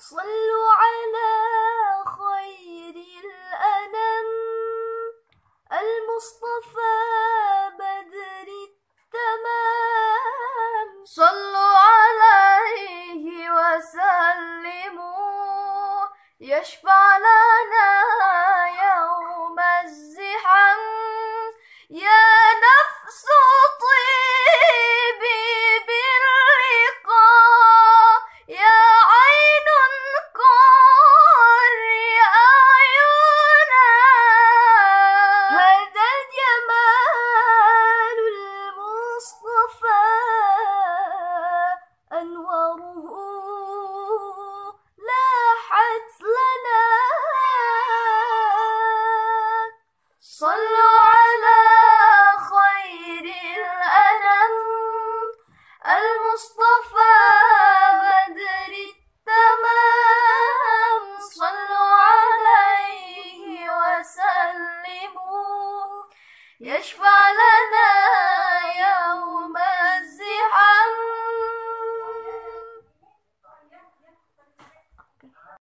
صلوا على خير الأنام المصطفى بدر التمام صلوا عليه وسلموا يشفع لنا يوم الزحام يا المصطفى بدر التمام صلوا عليه وسلموا يشفع لنا